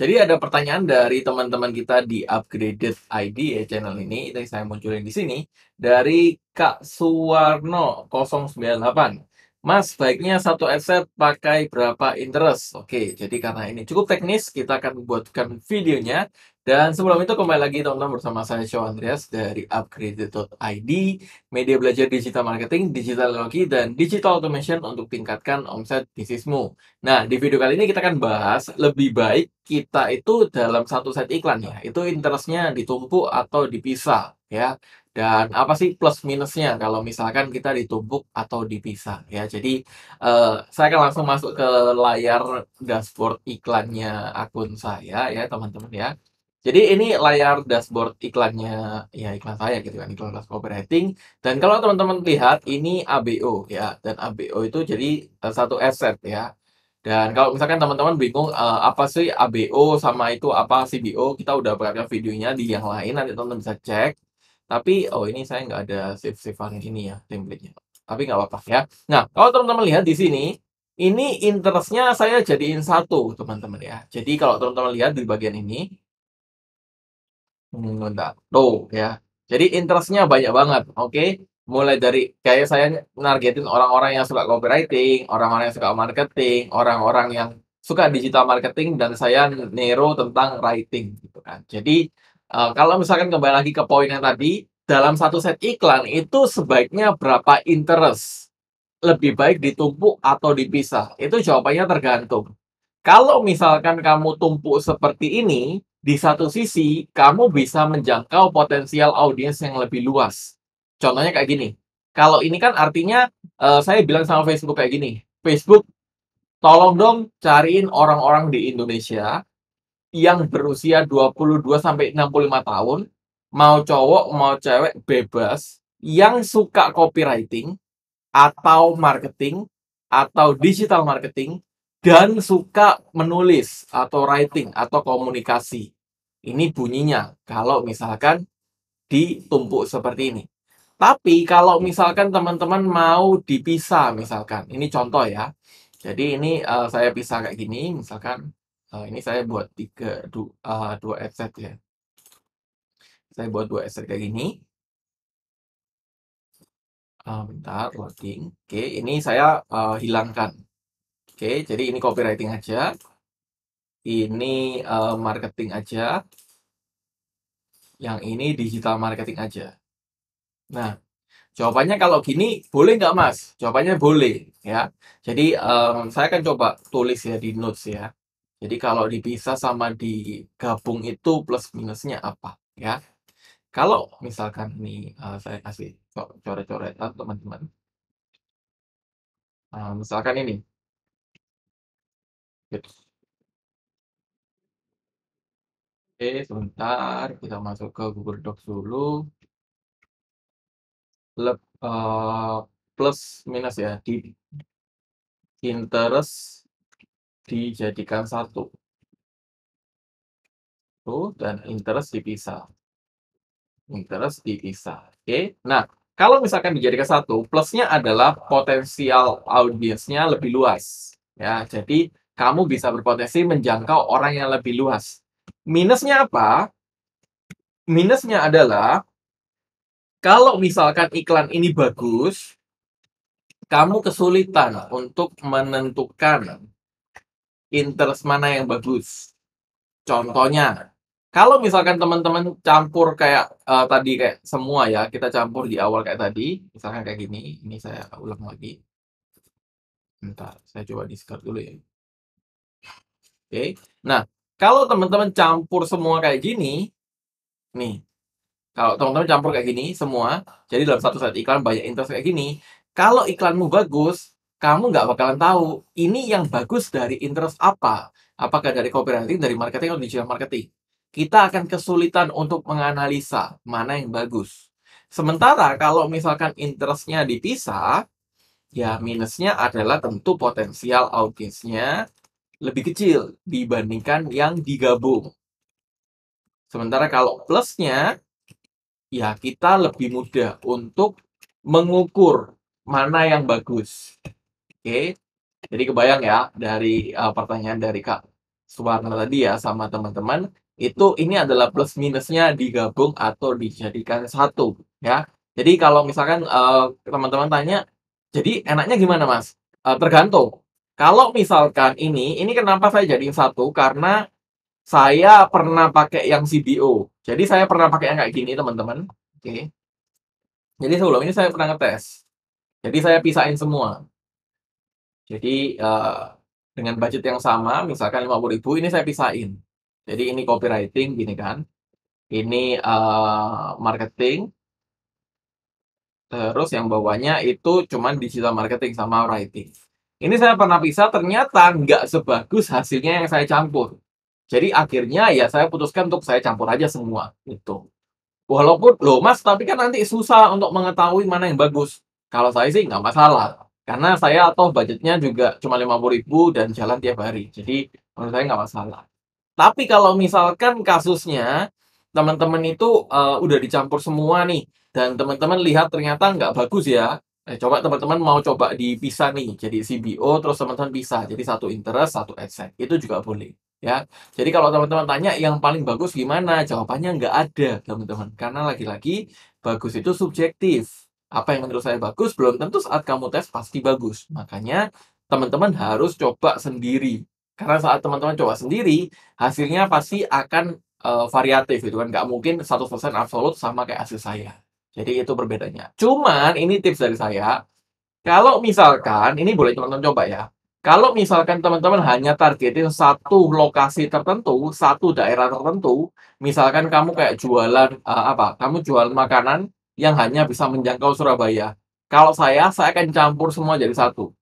Jadi ada pertanyaan dari teman-teman kita di Upgraded ID ya channel ini, itu yang saya munculin di sini, dari Kak Suwarno 098. Mas, baiknya satu headset pakai berapa interest? Oke, jadi karena ini cukup teknis, kita akan buatkan videonya dan sebelum itu kembali lagi teman-teman bersama saya Show Andreas dari Upgrade.id media belajar digital marketing, digital teknologi, dan digital automation untuk tingkatkan omset bisnismu. Nah, di video kali ini kita akan bahas lebih baik kita itu dalam satu set iklan ya, itu interestnya ditumpuk atau dipisah ya. Dan apa sih plus minusnya kalau misalkan kita ditumpuk atau dipisah ya. Jadi uh, saya akan langsung masuk ke layar dashboard iklannya akun saya ya teman-teman ya. Jadi ini layar dashboard iklannya ya iklan saya gitu kan iklan kelas operating. dan kalau teman-teman lihat ini ABO ya dan ABO itu jadi eh, satu aset ya dan kalau misalkan teman-teman bingung uh, apa sih ABO sama itu apa CBO kita udah perhatikan videonya di yang lain nanti teman-teman bisa cek tapi oh ini saya nggak ada save savean ini ya template-nya tapi nggak apa-apa ya nah kalau teman-teman lihat di sini ini interestnya saya jadiin satu teman-teman ya jadi kalau teman-teman lihat di bagian ini Mengundang. Tuh ya. Jadi interestnya banyak banget, oke? Mulai dari kayak saya nargetin orang-orang yang suka copywriting, orang-orang yang suka marketing, orang-orang yang suka digital marketing dan saya nero tentang writing gitu kan. Jadi uh, kalau misalkan kembali lagi ke poin yang tadi, dalam satu set iklan itu sebaiknya berapa interest? Lebih baik ditumpuk atau dipisah? Itu jawabannya tergantung. Kalau misalkan kamu tumpuk seperti ini, di satu sisi, kamu bisa menjangkau potensial audiens yang lebih luas. Contohnya kayak gini. Kalau ini kan artinya uh, saya bilang sama Facebook kayak gini. Facebook, tolong dong cariin orang-orang di Indonesia yang berusia 22 sampai 65 tahun, mau cowok mau cewek bebas yang suka copywriting atau marketing atau digital marketing dan suka menulis atau writing atau komunikasi. Ini bunyinya kalau misalkan ditumpuk seperti ini. Tapi kalau misalkan teman-teman mau dipisah misalkan, ini contoh ya. Jadi ini uh, saya pisah kayak gini, misalkan uh, ini saya buat tiga du, uh, dua headset ya. Saya buat dua headset kayak gini. Uh, bentar, loading. Oke, ini saya uh, hilangkan. Oke, jadi ini copywriting aja. Ini uh, marketing aja. Yang ini digital marketing aja. Nah, jawabannya kalau gini boleh nggak mas? Jawabannya boleh ya. Jadi um, saya akan coba tulis ya di notes ya. Jadi kalau dipisah sama digabung itu plus minusnya apa ya? Kalau misalkan ini uh, eh, saya kasih coret-coretan teman-teman. Uh, misalkan ini Oke, sebentar kita masuk ke Google Docs dulu. Le, uh, eh, plus minus ya di interest dijadikan satu. Tuh, dan interest dipisah. Interest dipisah. Oke. Nah, kalau misalkan dijadikan satu, plusnya adalah potensial audiensnya lebih luas. Ya, jadi kamu bisa berpotensi menjangkau orang yang lebih luas. Minusnya apa? Minusnya adalah kalau misalkan iklan ini bagus, kamu kesulitan untuk menentukan interest mana yang bagus. Contohnya, kalau misalkan teman-teman campur kayak uh, tadi kayak semua ya, kita campur di awal kayak tadi, misalkan kayak gini, ini saya ulang lagi. Bentar, saya coba discard dulu ya. Oke. Nah, kalau teman-teman campur semua kayak gini, nih, kalau teman-teman campur kayak gini semua, jadi dalam satu saat iklan banyak interest kayak gini, kalau iklanmu bagus, kamu nggak bakalan tahu ini yang bagus dari interest apa. Apakah dari copywriting, dari marketing, atau digital marketing. Kita akan kesulitan untuk menganalisa mana yang bagus. Sementara kalau misalkan interestnya dipisah, ya minusnya adalah tentu potensial audiensnya lebih kecil dibandingkan yang digabung. Sementara kalau plusnya, ya kita lebih mudah untuk mengukur mana yang bagus. Oke, jadi kebayang ya dari uh, pertanyaan dari Kak Suwarna tadi ya sama teman-teman, itu ini adalah plus minusnya digabung atau dijadikan satu ya. Jadi kalau misalkan eh, teman-teman uh, tanya, jadi enaknya gimana mas? Uh, tergantung. Kalau misalkan ini, ini kenapa saya jadiin satu? Karena saya pernah pakai yang CBO. Jadi saya pernah pakai yang kayak gini, teman-teman. Oke. Okay. Jadi sebelum ini saya pernah ngetes. Jadi saya pisahin semua. Jadi uh, dengan budget yang sama, misalkan 50.000, ini saya pisahin. Jadi ini copywriting gini kan. Ini uh, marketing. Terus yang bawahnya itu cuman digital marketing sama writing. Ini saya pernah pisah, ternyata nggak sebagus hasilnya yang saya campur. Jadi akhirnya ya saya putuskan untuk saya campur aja semua. Itu. Walaupun, loh mas, tapi kan nanti susah untuk mengetahui mana yang bagus. Kalau saya sih nggak masalah. Karena saya atau budgetnya juga cuma puluh ribu dan jalan tiap hari. Jadi menurut saya nggak masalah. Tapi kalau misalkan kasusnya teman-teman itu uh, udah dicampur semua nih dan teman-teman lihat ternyata nggak bagus ya Eh, coba teman-teman mau coba dipisah nih, jadi CBO terus teman-teman pisah, jadi satu interest, satu asset, itu juga boleh ya. Jadi kalau teman-teman tanya yang paling bagus gimana, jawabannya nggak ada teman-teman, karena lagi-lagi bagus itu subjektif. Apa yang menurut saya bagus belum tentu saat kamu tes pasti bagus, makanya teman-teman harus coba sendiri. Karena saat teman-teman coba sendiri, hasilnya pasti akan uh, variatif itu kan, nggak mungkin 100% absolut sama kayak hasil saya. Jadi itu perbedaannya. Cuman ini tips dari saya, kalau misalkan, ini boleh teman-teman coba ya, kalau misalkan teman-teman hanya targetin satu lokasi tertentu, satu daerah tertentu, misalkan kamu kayak jualan uh, apa? Kamu jualan makanan yang hanya bisa menjangkau Surabaya. Kalau saya, saya akan campur semua jadi satu.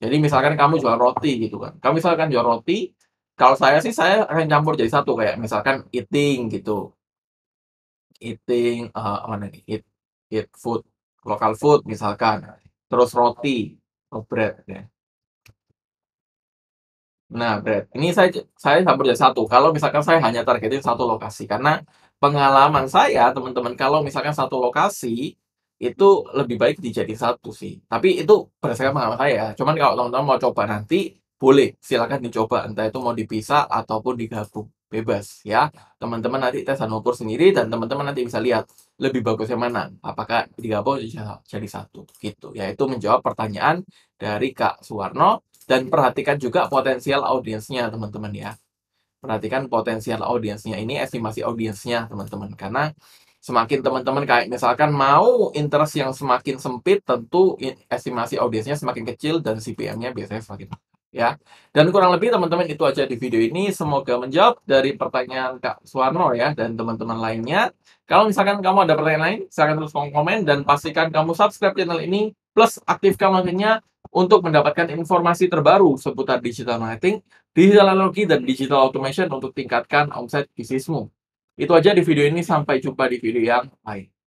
Jadi misalkan kamu jual roti gitu kan. Kamu misalkan jual roti, kalau saya sih saya akan campur jadi satu kayak misalkan eating gitu. Eating uh, eh, mana nih? eat food, lokal food misalkan, terus roti, atau oh, bread ya. Nah, bread. Ini saya saya campur jadi satu. Kalau misalkan saya hanya targetin satu lokasi karena pengalaman saya teman-teman kalau misalkan satu lokasi itu lebih baik dijadi satu sih. Tapi itu berdasarkan pengalaman saya. Cuman kalau teman-teman mau coba nanti boleh silakan dicoba entah itu mau dipisah ataupun digabung bebas ya teman-teman nanti tes dan ukur sendiri dan teman-teman nanti bisa lihat lebih bagus yang mana? Apakah digabung jadi satu? Gitu, yaitu menjawab pertanyaan dari Kak Suwarno dan perhatikan juga potensial audiensnya teman-teman ya. Perhatikan potensial audiensnya ini estimasi audiensnya teman-teman karena semakin teman-teman kayak misalkan mau interest yang semakin sempit tentu estimasi audiensnya semakin kecil dan CPM-nya biasanya semakin ya. Dan kurang lebih teman-teman itu aja di video ini. Semoga menjawab dari pertanyaan Kak Suwarno ya dan teman-teman lainnya. Kalau misalkan kamu ada pertanyaan lain, silahkan terus komen dan pastikan kamu subscribe channel ini plus aktifkan loncengnya untuk mendapatkan informasi terbaru seputar digital marketing, digital analogi, dan digital automation untuk tingkatkan omset bisnismu. Itu aja di video ini, sampai jumpa di video yang lain.